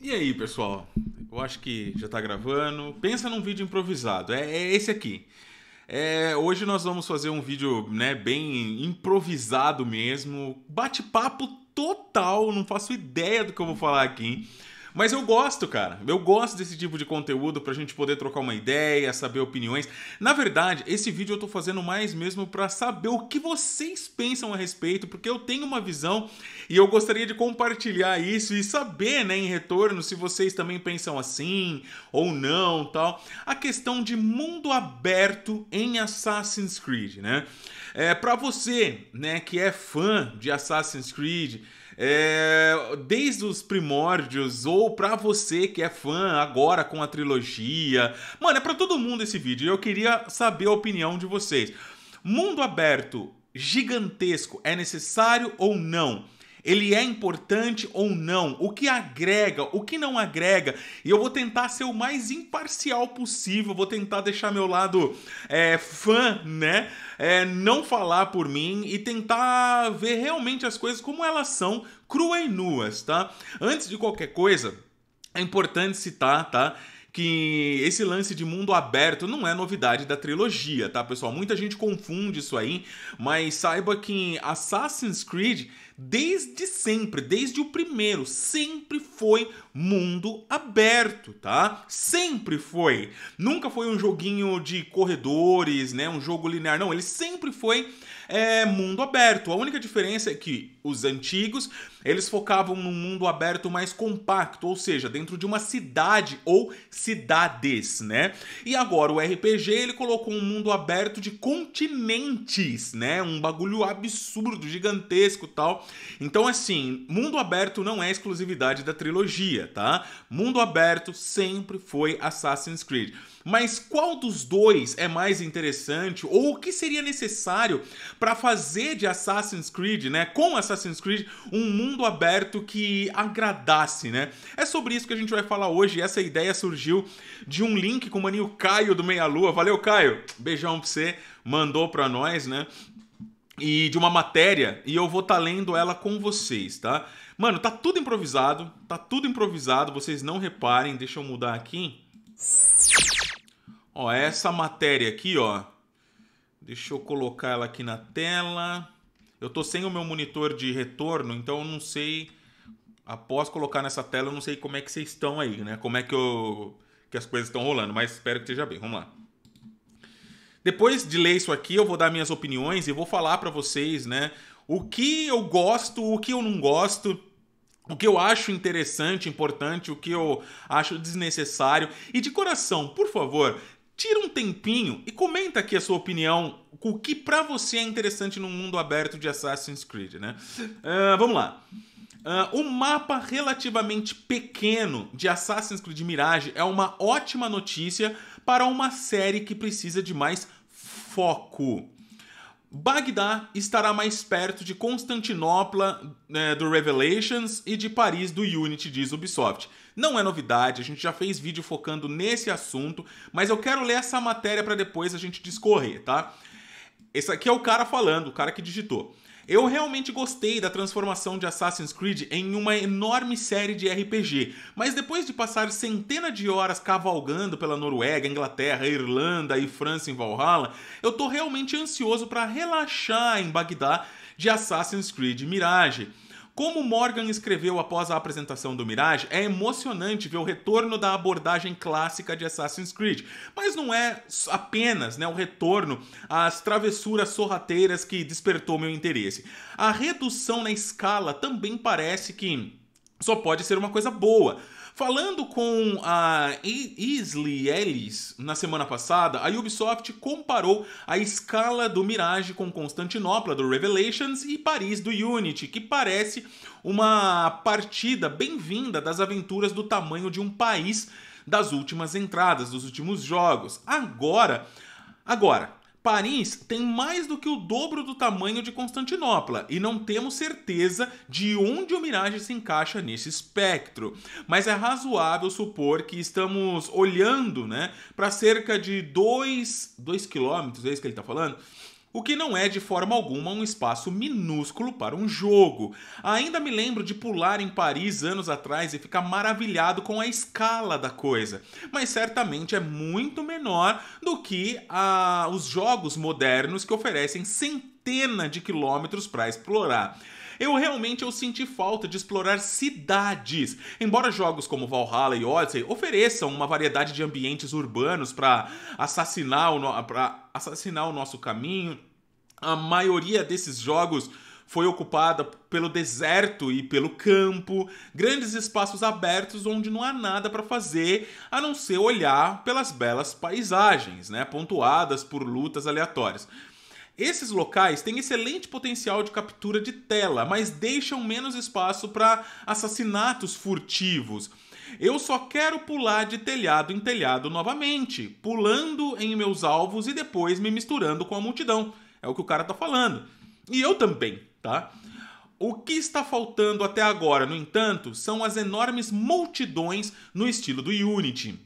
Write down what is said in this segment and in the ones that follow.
E aí, pessoal? Eu acho que já está gravando. Pensa num vídeo improvisado. É, é esse aqui. É, hoje nós vamos fazer um vídeo né, bem improvisado mesmo. Bate-papo total. Não faço ideia do que eu vou falar aqui. Mas eu gosto, cara. Eu gosto desse tipo de conteúdo pra gente poder trocar uma ideia, saber opiniões. Na verdade, esse vídeo eu tô fazendo mais mesmo para saber o que vocês pensam a respeito, porque eu tenho uma visão e eu gostaria de compartilhar isso e saber, né, em retorno se vocês também pensam assim ou não, tal. A questão de mundo aberto em Assassin's Creed, né? É para você, né, que é fã de Assassin's Creed, é, desde os primórdios, ou para você que é fã agora com a trilogia. Mano, é para todo mundo esse vídeo. Eu queria saber a opinião de vocês. Mundo aberto gigantesco é necessário ou não? ele é importante ou não, o que agrega, o que não agrega. E eu vou tentar ser o mais imparcial possível, vou tentar deixar meu lado é, fã, né? É, não falar por mim e tentar ver realmente as coisas como elas são, crua e nuas, tá? Antes de qualquer coisa, é importante citar, tá? que esse lance de mundo aberto não é novidade da trilogia, tá, pessoal? Muita gente confunde isso aí, mas saiba que Assassin's Creed desde sempre, desde o primeiro, sempre foi mundo aberto, tá? Sempre foi. Nunca foi um joguinho de corredores, né? Um jogo linear, não. Ele sempre foi é mundo aberto. A única diferença é que os antigos, eles focavam num mundo aberto mais compacto, ou seja, dentro de uma cidade ou cidades, né? E agora o RPG, ele colocou um mundo aberto de continentes, né? Um bagulho absurdo, gigantesco, tal. Então assim, mundo aberto não é exclusividade da trilogia, tá? Mundo aberto sempre foi Assassin's Creed. Mas qual dos dois é mais interessante ou o que seria necessário para fazer de Assassin's Creed, né, com Assassin's Creed, um mundo aberto que agradasse, né? É sobre isso que a gente vai falar hoje. Essa ideia surgiu de um link com o maninho Caio do Meia Lua. Valeu, Caio. Beijão pra você. Mandou pra nós, né? e de uma matéria e eu vou estar tá lendo ela com vocês, tá? Mano, tá tudo improvisado, tá tudo improvisado, vocês não reparem, deixa eu mudar aqui. Ó, essa matéria aqui, ó. Deixa eu colocar ela aqui na tela. Eu tô sem o meu monitor de retorno, então eu não sei. Após colocar nessa tela, eu não sei como é que vocês estão aí, né? Como é que, eu, que as coisas estão rolando, mas espero que esteja bem. Vamos lá. Depois de ler isso aqui, eu vou dar minhas opiniões e vou falar para vocês, né? O que eu gosto, o que eu não gosto, o que eu acho interessante, importante, o que eu acho desnecessário. E de coração, por favor, tira um tempinho e comenta aqui a sua opinião, o que para você é interessante no mundo aberto de Assassin's Creed, né? Uh, vamos lá. Uh, ah, o mapa relativamente pequeno de Assassin's Creed Mirage é uma ótima notícia para uma série que precisa de mais foco. Bagdá estará mais perto de Constantinopla né, do Revelations e de Paris do Unity, diz Ubisoft. Não é novidade, a gente já fez vídeo focando nesse assunto, mas eu quero ler essa matéria para depois a gente discorrer, tá? Esse aqui é o cara falando, o cara que digitou. Eu realmente gostei da transformação de Assassin's Creed em uma enorme série de RPG, mas depois de passar centenas de horas cavalgando pela Noruega, Inglaterra, Irlanda e França em Valhalla, eu tô realmente ansioso para relaxar em Bagdá de Assassin's Creed Mirage. Como Morgan escreveu após a apresentação do Mirage, é emocionante ver o retorno da abordagem clássica de Assassin's Creed, mas não é apenas né, o retorno às travessuras sorrateiras que despertou meu interesse. A redução na escala também parece que só pode ser uma coisa boa. Falando com a Isley Ellis na semana passada, a Ubisoft comparou a escala do Mirage com Constantinopla do Revelations e Paris do Unity, que parece uma partida bem-vinda das aventuras do tamanho de um país das últimas entradas dos últimos jogos. Agora, agora Paris tem mais do que o dobro do tamanho de Constantinopla e não temos certeza de onde o Mirage se encaixa nesse espectro, mas é razoável supor que estamos olhando né, para cerca de 2 quilômetros, é isso que ele está falando? o que não é de forma alguma um espaço minúsculo para um jogo. Ainda me lembro de pular em Paris anos atrás e ficar maravilhado com a escala da coisa, mas certamente é muito menor do que a, ah, os jogos modernos que oferecem centenas de quilômetros para explorar eu realmente eu senti falta de explorar cidades. Embora jogos como Valhalla e Odyssey ofereçam uma variedade de ambientes urbanos para assassinar, o assassinar o nosso caminho, a maioria desses jogos foi ocupada pelo deserto e pelo campo, grandes espaços abertos onde não há nada para fazer a não ser olhar pelas belas paisagens, né, pontuadas por lutas aleatórias. Esses locais têm excelente potencial de captura de tela, mas deixam menos espaço para assassinatos furtivos. Eu só quero pular de telhado em telhado novamente, pulando em meus alvos e depois me misturando com a multidão. É o que o cara tá falando. E eu também, tá? O que está faltando até agora, no entanto, são as enormes multidões no estilo do Unity.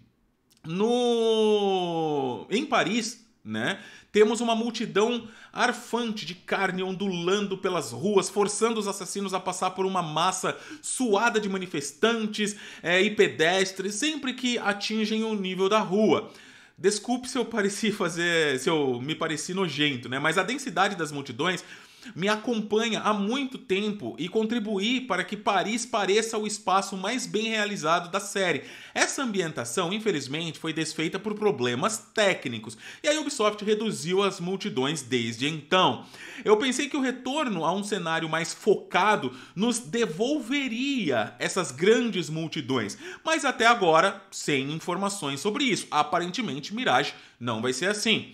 No em Paris, né? Temos uma multidão arfante de carne ondulando pelas ruas, forçando os assassinos a passar por uma massa suada de manifestantes é, e pedestres sempre que atingem o nível da rua. Desculpe se eu pareci fazer, se eu me pareci nojento, né? Mas a densidade das multidões me acompanha há muito tempo e contribuir para que Paris pareça o espaço mais bem realizado da série. Essa ambientação, infelizmente, foi desfeita por problemas técnicos e a Ubisoft reduziu as multidões desde então. Eu pensei que o retorno a um cenário mais focado nos devolveria essas grandes multidões, mas até agora, sem informações sobre isso. Aparentemente, Mirage não vai ser assim.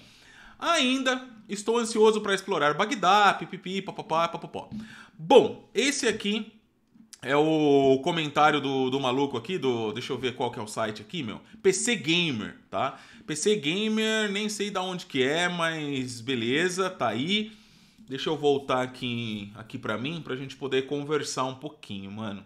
Ainda estou ansioso para explorar Bagdá, pipipi, papapá, papapó. Bom, esse aqui é o comentário do, do maluco aqui, do. Deixa eu ver qual que é o site aqui, meu. PC Gamer, tá? PC Gamer, nem sei da onde que é, mas beleza, tá aí. Deixa eu voltar aqui, aqui para mim, pra gente poder conversar um pouquinho, mano.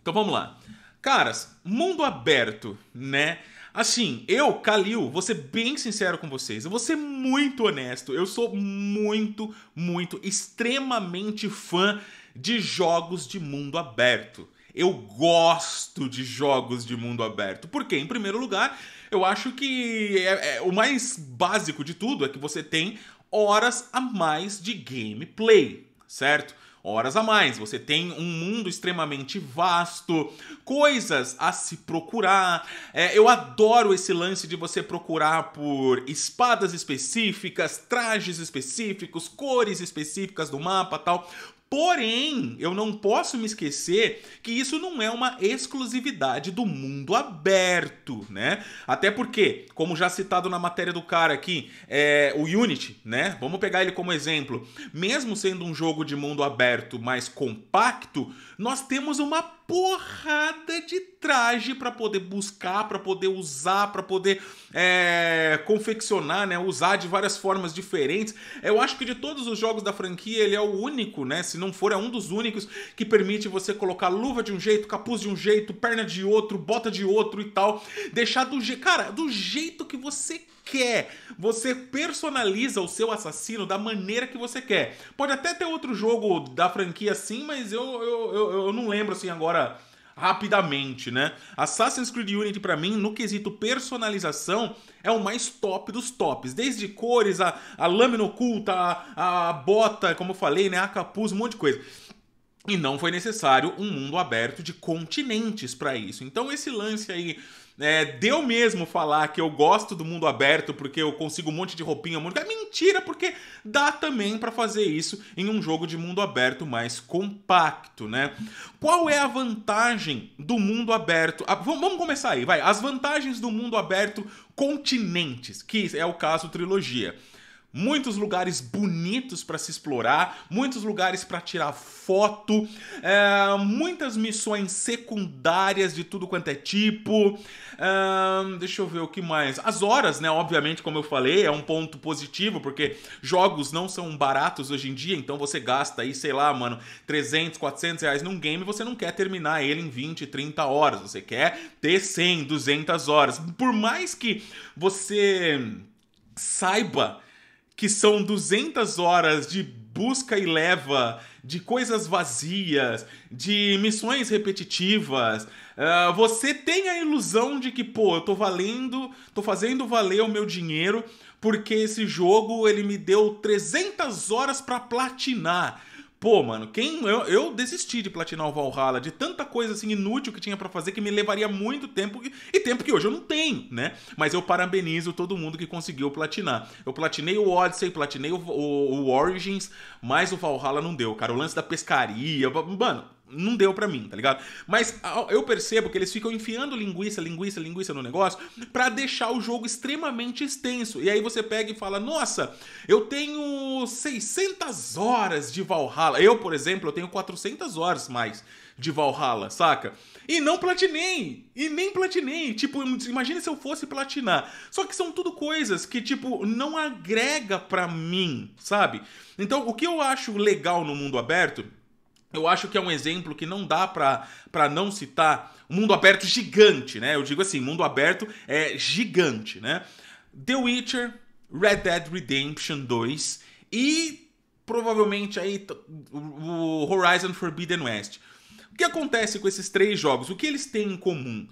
Então vamos lá. Caras, mundo aberto, né? Assim, eu, Kalil, vou ser bem sincero com vocês. Eu vou ser muito honesto. Eu sou muito, muito, extremamente fã de jogos de mundo aberto. Eu gosto de jogos de mundo aberto. Porque, em primeiro lugar, eu acho que é, é, o mais básico de tudo é que você tem horas a mais de gameplay, certo? horas a mais, você tem um mundo extremamente vasto, coisas a se procurar. É, eu adoro esse lance de você procurar por espadas específicas, trajes específicos, cores específicas do mapa tal, Porém, eu não posso me esquecer que isso não é uma exclusividade do mundo aberto, né? Até porque, como já citado na matéria do cara aqui, é, o Unity, né? Vamos pegar ele como exemplo. Mesmo sendo um jogo de mundo aberto mais compacto, nós temos uma porrada de traje para poder buscar, para poder usar, para poder é, confeccionar, né? Usar de várias formas diferentes. Eu acho que de todos os jogos da franquia ele é o único, né? Se não for é um dos únicos que permite você colocar luva de um jeito, capuz de um jeito, perna de outro, bota de outro e tal, deixar do cara do jeito que você quer. É? Você personaliza o seu assassino da maneira que você quer. Pode até ter outro jogo da franquia assim, mas eu, eu, eu, eu não lembro assim agora rapidamente, né? Assassin's Creed Unity para mim, no quesito personalização, é o mais top dos tops. Desde cores, a, a lâmina oculta, a, a bota, como eu falei, né? A capuz, um monte de coisa. E não foi necessário um mundo aberto de continentes para isso. Então esse lance aí é, deu mesmo falar que eu gosto do mundo aberto porque eu consigo um monte de roupinha, É mentira, porque dá também para fazer isso em um jogo de mundo aberto mais compacto, né? Qual é a vantagem do mundo aberto? Ah, vamos começar aí, vai. As vantagens do mundo aberto continentes, que é o caso trilogia muitos lugares bonitos para se explorar, muitos lugares para tirar foto, é, muitas missões secundárias de tudo quanto é tipo. É, deixa eu ver o que mais. As horas, né? Obviamente, como eu falei, é um ponto positivo porque jogos não são baratos hoje em dia, então você gasta aí, sei lá, mano, 300, 400 reais num game, você não quer terminar ele em 20, 30 horas, você quer ter 100, 200 horas. Por mais que você saiba que são 200 horas de busca e leva, de coisas vazias, de missões repetitivas. Uh, você tem a ilusão de que, pô, eu tô valendo, tô fazendo valer o meu dinheiro, porque esse jogo ele me deu 300 horas para platinar. Pô, mano, quem eu, eu desisti de platinar o Valhalla, de tanta coisa assim inútil que tinha para fazer que me levaria muito tempo e, e tempo que hoje eu não tenho, né? Mas eu parabenizo todo mundo que conseguiu platinar. Eu platinei o Odyssey, platinei o, o, o Origins, mas o Valhalla não deu, cara. O lance da pescaria, mano, não deu para mim, tá ligado? Mas eu percebo que eles ficam enfiando linguiça, linguiça, linguiça no negócio para deixar o jogo extremamente extenso. E aí você pega e fala: "Nossa, eu tenho 600 horas de Valhalla". Eu, por exemplo, eu tenho 400 horas mais de Valhalla, saca? E não platinei! E nem platinei! Tipo, imagina se eu fosse platinar. Só que são tudo coisas que, tipo, não agrega pra mim, sabe? Então, o que eu acho legal no mundo aberto eu acho que é um exemplo que não dá para não citar. Mundo aberto gigante, né? Eu digo assim, mundo aberto é gigante, né? The Witcher, Red Dead Redemption 2 e provavelmente aí o Horizon Forbidden West. O que acontece com esses três jogos? O que eles têm em comum?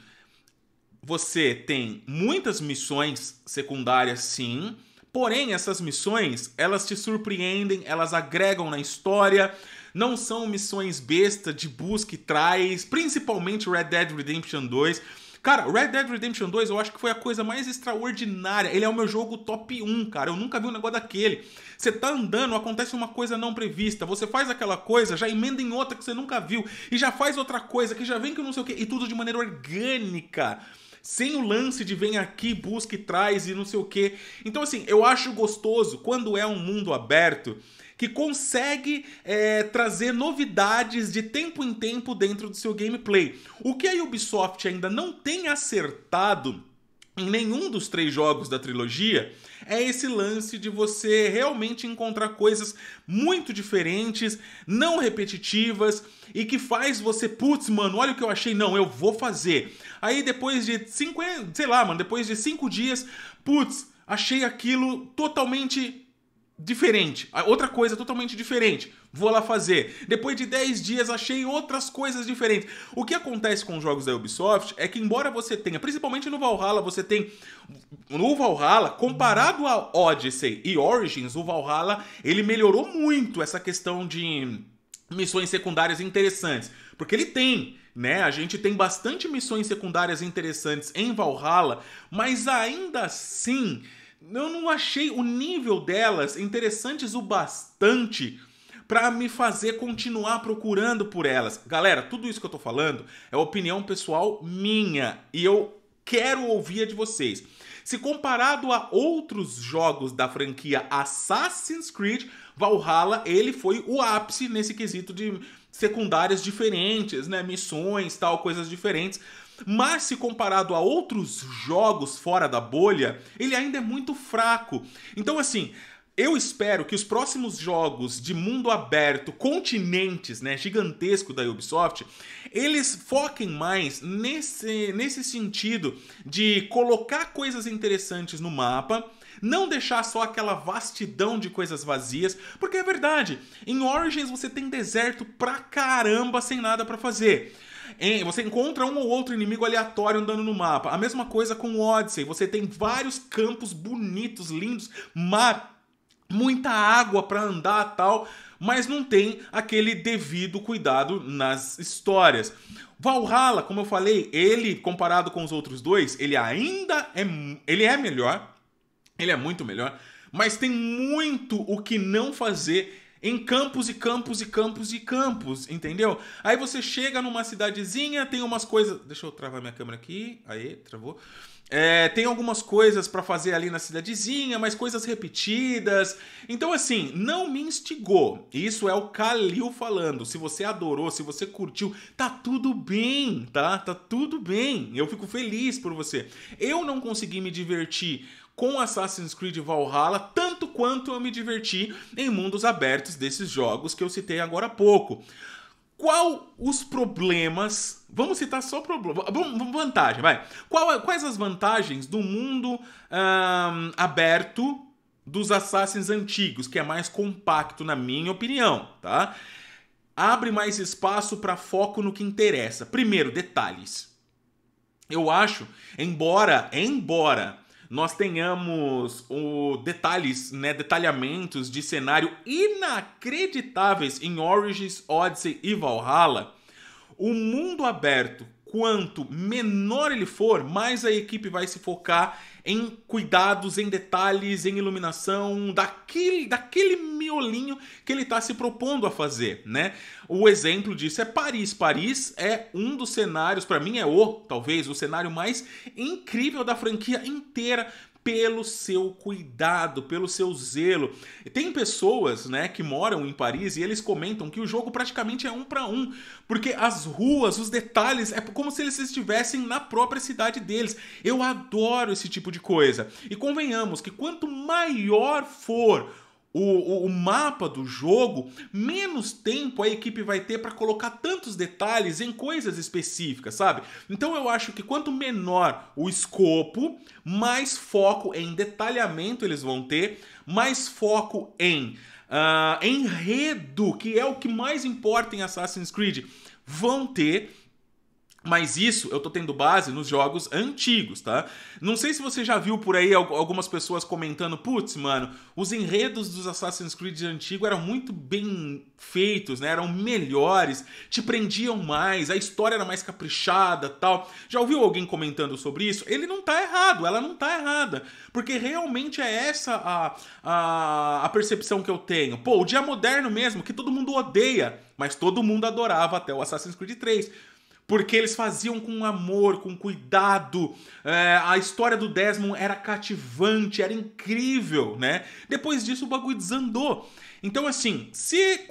Você tem muitas missões secundárias, sim. Porém, essas missões, elas te surpreendem, elas agregam na história, não são missões besta de busca e traz, principalmente Red Dead Redemption 2. Cara, Red Dead Redemption 2 eu acho que foi a coisa mais extraordinária. Ele é o meu jogo top 1, cara. Eu nunca vi um negócio daquele. Você tá andando, acontece uma coisa não prevista. Você faz aquela coisa, já emenda em outra que você nunca viu. E já faz outra coisa, que já vem que não sei o quê. E tudo de maneira orgânica sem o lance de vem aqui, busca e traz e não sei o que. Então, assim, eu acho gostoso quando é um mundo aberto que consegue é, trazer novidades de tempo em tempo dentro do seu gameplay. O que a Ubisoft ainda não tem acertado em nenhum dos três jogos da trilogia é esse lance de você realmente encontrar coisas muito diferentes, não repetitivas e que faz você, putz, mano, olha o que eu achei, não, eu vou fazer. Aí depois de cinco, sei lá, mano, depois de cinco dias, putz, achei aquilo totalmente diferente, outra coisa totalmente diferente. Vou lá fazer. Depois de 10 dias achei outras coisas diferentes. O que acontece com os jogos da Ubisoft é que embora você tenha, principalmente no Valhalla, você tem no Valhalla, comparado a Odyssey e Origins, o Valhalla, ele melhorou muito essa questão de missões secundárias interessantes, porque ele tem né? A gente tem bastante missões secundárias interessantes em Valhalla, mas ainda assim eu não achei o nível delas interessantes o bastante para me fazer continuar procurando por elas. Galera, tudo isso que eu tô falando é opinião pessoal minha e eu quero ouvir a de vocês. Se comparado a outros jogos da franquia Assassin's Creed, Valhalla, ele foi o ápice nesse quesito de secundárias diferentes, né, missões, tal, coisas diferentes mas se comparado a outros jogos fora da bolha, ele ainda é muito fraco. Então, assim. Eu espero que os próximos jogos de mundo aberto, continentes, né, gigantesco da Ubisoft, eles foquem mais nesse, nesse sentido de colocar coisas interessantes no mapa, não deixar só aquela vastidão de coisas vazias, porque é verdade, em Origins você tem deserto pra caramba sem nada para fazer. Você encontra um ou outro inimigo aleatório andando no mapa. A mesma coisa com o Odyssey. Você tem vários campos bonitos, lindos, mar, muita água para andar tal, mas não tem aquele devido cuidado nas histórias. Valhalla, como eu falei, ele comparado com os outros dois, ele ainda é ele é melhor, ele é muito melhor, mas tem muito o que não fazer em campos e campos e campos e campos, entendeu? Aí você chega numa cidadezinha, tem umas coisas. Deixa eu travar minha câmera aqui. Aí, travou. É, tem algumas coisas para fazer ali na cidadezinha, mas coisas repetidas. Então, assim, não me instigou. Isso é o Kalil falando. Se você adorou, se você curtiu, tá tudo bem, tá? Tá tudo bem. Eu fico feliz por você. Eu não consegui me divertir com Assassin's Creed Valhalla, tanto tanto quanto eu me diverti em mundos abertos desses jogos que eu citei agora há pouco. Qual os problemas? Vamos citar só problemas. Vantagem, vai. Qual, quais as vantagens do mundo hum, aberto dos Assassins antigos, que é mais compacto, na minha opinião, tá? Abre mais espaço para foco no que interessa. Primeiro, detalhes. Eu acho, embora, embora nós tenhamos o detalhes, né, detalhamentos de cenário inacreditáveis em Origins, Odyssey e Valhalla, o mundo aberto, quanto menor ele for, mais a equipe vai se focar em cuidados, em detalhes, em iluminação, daquele, daquele miolinho que ele está se propondo a fazer, né? O exemplo disso é Paris. Paris é um dos cenários, para mim é o, talvez, o cenário mais incrível da franquia inteira, pelo seu cuidado, pelo seu zelo. Tem pessoas, né, que moram em Paris e eles comentam que o jogo praticamente é um para um, porque as ruas, os detalhes, é como se eles estivessem na própria cidade deles. Eu adoro esse tipo de coisa. E convenhamos que quanto maior for o, o, mapa do jogo, menos tempo a equipe vai ter para colocar tantos detalhes em coisas específicas, sabe? Então eu acho que quanto menor o escopo, mais foco em detalhamento eles vão ter, mais foco em uh, enredo, que é o que mais importa em Assassin's Creed, vão ter mas isso eu tô tendo base nos jogos antigos, tá? Não sei se você já viu por aí algumas pessoas comentando, putz, mano, os enredos dos Assassin's Creed antigos eram muito bem feitos, né? Eram melhores, te prendiam mais, a história era mais caprichada, tal. Já ouviu alguém comentando sobre isso? Ele não tá errado, ela não tá errada, porque realmente é essa a, a, a percepção que eu tenho. Pô, o dia moderno mesmo, que todo mundo odeia, mas todo mundo adorava até o Assassin's Creed 3 porque eles faziam com amor, com cuidado. É, a história do Desmond era cativante, era incrível, né? Depois disso o bagulho desandou. Então, assim, se,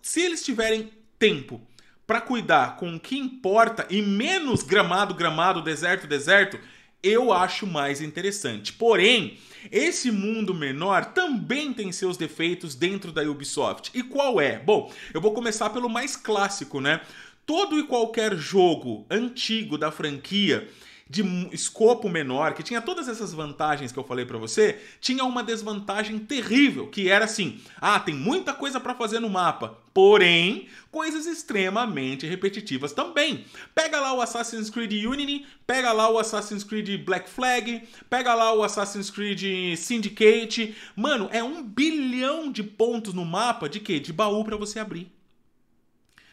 se eles tiverem tempo para cuidar com o que importa e menos gramado, gramado, deserto, deserto, eu acho mais interessante. Porém, esse mundo menor também tem seus defeitos dentro da Ubisoft. E qual é? Bom, eu vou começar pelo mais clássico, né? todo e qualquer jogo antigo da franquia de escopo menor, que tinha todas essas vantagens que eu falei para você, tinha uma desvantagem terrível, que era assim: ah, tem muita coisa para fazer no mapa, porém, coisas extremamente repetitivas também. Pega lá o Assassin's Creed Unity, pega lá o Assassin's Creed Black Flag, pega lá o Assassin's Creed Syndicate. Mano, é um bilhão de pontos no mapa de quê? De baú para você abrir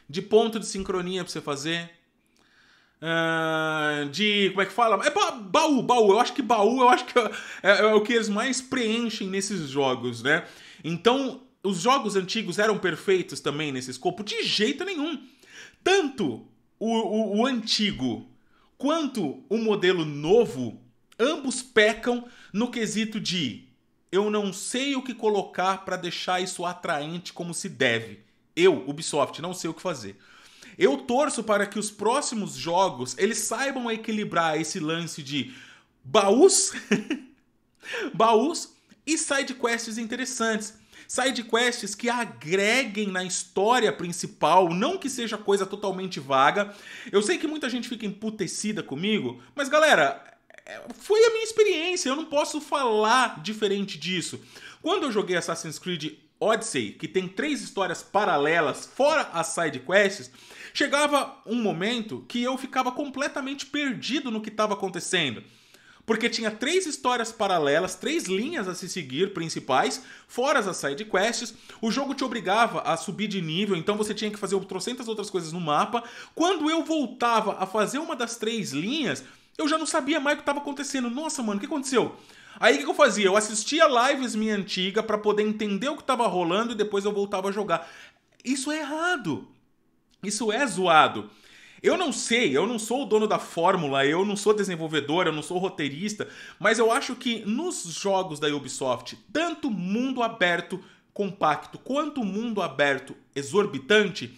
de ponto de sincronia pra você fazer. Uh, de. Como é que fala? É ba baú, baú. Eu acho que baú eu acho que é, é, é, o que eles mais preenchem nesses jogos, né? Então, os jogos antigos eram perfeitos também nesse escopo? De jeito nenhum. Tanto o, o, o antigo quanto o modelo novo, ambos pecam no quesito de eu não sei o que colocar para deixar isso atraente como se deve. Eu, Ubisoft, não sei o que fazer. Eu torço para que os próximos jogos eles saibam equilibrar esse lance de baús, baús e side quests interessantes. Side quests que agreguem na história principal, não que seja coisa totalmente vaga. Eu sei que muita gente fica emputecida comigo, mas galera, é, foi a minha experiência, eu não posso falar diferente disso. Quando eu joguei Assassin's Creed Odyssey, que tem três histórias paralelas fora as side quests, chegava um momento que eu ficava completamente perdido no que estava acontecendo. Porque tinha três histórias paralelas, três linhas a se seguir principais, fora as side quests. O jogo te obrigava a subir de nível, então você tinha que fazer trocentas outras coisas no mapa. Quando eu voltava a fazer uma das três linhas, eu já não sabia mais o que estava acontecendo. Nossa, mano, o que aconteceu? Aí o que, que eu fazia? Eu assistia lives minha antiga para poder entender o que estava rolando e depois eu voltava a jogar. Isso é errado. Isso é zoado. Eu não sei, eu não sou o dono da fórmula, eu não sou desenvolvedor, eu não sou roteirista, mas eu acho que nos jogos da Ubisoft, tanto mundo aberto compacto quanto mundo aberto exorbitante,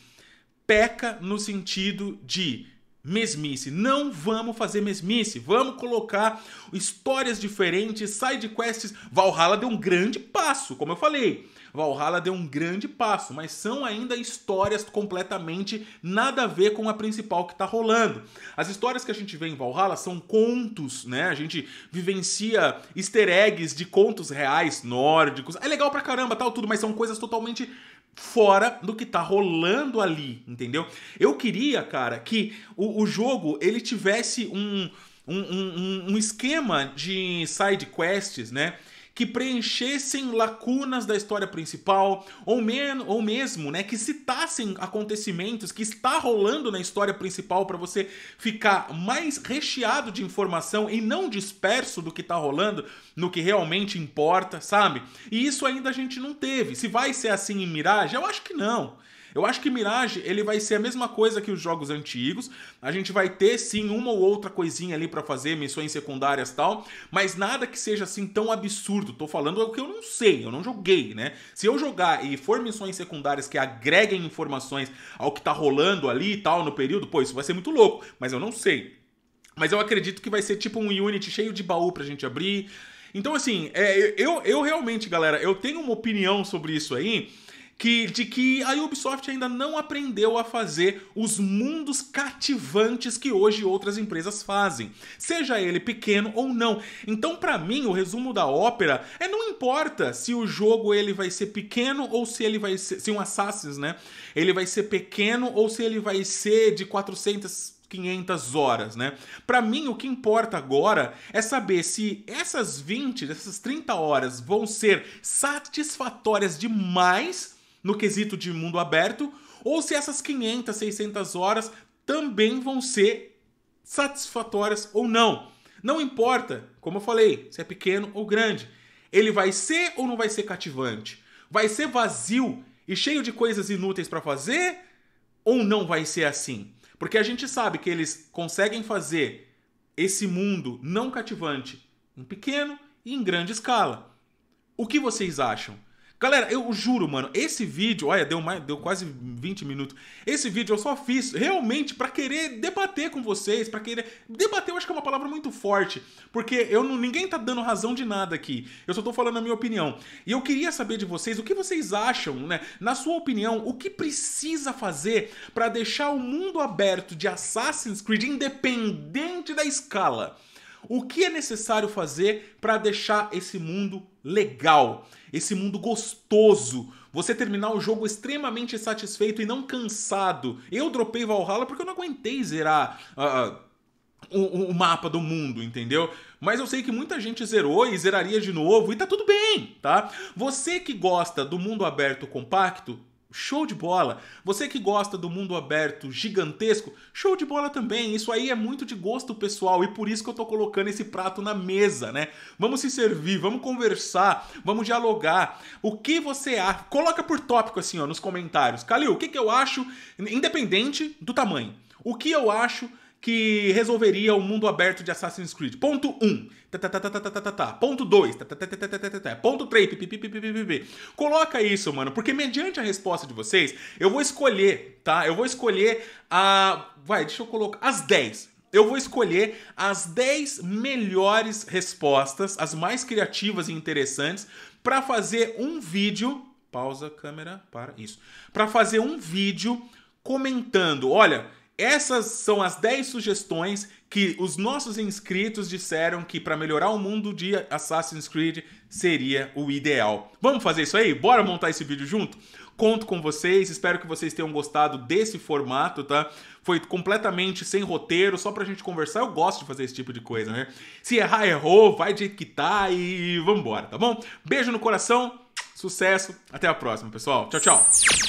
peca no sentido de mesmice. Não vamos fazer mesmice. Vamos colocar histórias diferentes, side quests. Valhalla deu um grande passo, como eu falei. Valhalla deu um grande passo, mas são ainda histórias completamente nada a ver com a principal que está rolando. As histórias que a gente vê em Valhalla são contos, né? A gente vivencia easter eggs de contos reais nórdicos. É legal pra caramba, tal, tudo, mas são coisas totalmente fora do que tá rolando ali, entendeu? Eu queria, cara, que o, o jogo ele tivesse um, um, um, um esquema de side quests, né? que preenchessem lacunas da história principal, ou, men ou mesmo né, que citassem acontecimentos que está rolando na história principal para você ficar mais recheado de informação e não disperso do que está rolando no que realmente importa, sabe? E isso ainda a gente não teve. Se vai ser assim em Mirage, eu acho que não. Eu acho que Mirage ele vai ser a mesma coisa que os jogos antigos. A gente vai ter sim uma ou outra coisinha ali para fazer, missões secundárias tal, mas nada que seja assim tão absurdo. Tô falando é o que eu não sei, eu não joguei, né? Se eu jogar e for missões secundárias que agreguem informações ao que tá rolando ali e tal no período, pô, isso vai ser muito louco, mas eu não sei. Mas eu acredito que vai ser tipo um Unity cheio de baú pra gente abrir. Então, assim, é, eu, eu realmente, galera, eu tenho uma opinião sobre isso aí que, de que a Ubisoft ainda não aprendeu a fazer os mundos cativantes que hoje outras empresas fazem, seja ele pequeno ou não. Então, para mim, o resumo da ópera é não importa se o jogo ele vai ser pequeno ou se ele vai ser, se um Assassin's, né? Ele vai ser pequeno ou se ele vai ser de 400 500 horas, né? Para mim, o que importa agora é saber se essas 20, essas 30 horas vão ser satisfatórias demais no quesito de mundo aberto, ou se essas 500, 600 horas também vão ser satisfatórias ou não. Não importa, como eu falei, se é pequeno ou grande. Ele vai ser ou não vai ser cativante? Vai ser vazio e cheio de coisas inúteis para fazer ou não vai ser assim? Porque a gente sabe que eles conseguem fazer esse mundo não cativante em pequeno e em grande escala. O que vocês acham? Galera, eu juro, mano, esse vídeo, olha, deu, mais, deu quase 20 minutos. Esse vídeo eu só fiz realmente para querer debater com vocês, para querer. Debater eu acho que é uma palavra muito forte, porque eu não, ninguém tá dando razão de nada aqui. Eu só tô falando a minha opinião. E eu queria saber de vocês o que vocês acham, né? Na sua opinião, o que precisa fazer para deixar o mundo aberto de Assassin's Creed independente da escala? o que é necessário fazer para deixar esse mundo legal, esse mundo gostoso. Você terminar o jogo extremamente satisfeito e não cansado. Eu dropei Valhalla porque eu não aguentei zerar. Uh, o, o, mapa do mundo, entendeu? Mas eu sei que muita gente zerou e zeraria de novo, e tá tudo bem, tá? Você que gosta do mundo aberto compacto, Show de bola! Você que gosta do mundo aberto gigantesco, show de bola também! Isso aí é muito de gosto pessoal e por isso que eu tô colocando esse prato na mesa, né? Vamos se servir, vamos conversar, vamos dialogar. O que você acha? Coloca por tópico assim, ó, nos comentários. Calil, o que, que eu acho, independente do tamanho, o que eu acho que resolveria o mundo aberto de Assassin's Creed. Ponto 1. Ponto 2. Ponto 3. Coloca isso, mano, porque mediante a resposta de vocês, eu vou escolher, tá? Eu vou escolher a. Vai, deixa eu colocar. As 10. Eu vou escolher as 10 melhores respostas, as mais criativas e interessantes, para fazer um vídeo. Pausa a câmera para isso. Para fazer um vídeo comentando. Olha, essas são as 10 sugestões que os nossos inscritos disseram que para melhorar o mundo de Assassin's Creed seria o ideal. Vamos fazer isso aí? Bora montar esse vídeo junto? Conto com vocês, espero que vocês tenham gostado desse formato, tá? Foi completamente sem roteiro, só pra gente conversar. Eu gosto de fazer esse tipo de coisa, né? Se errar, errou, vai de que tá e vambora, tá bom? Beijo no coração, sucesso, até a próxima, pessoal. Tchau, tchau.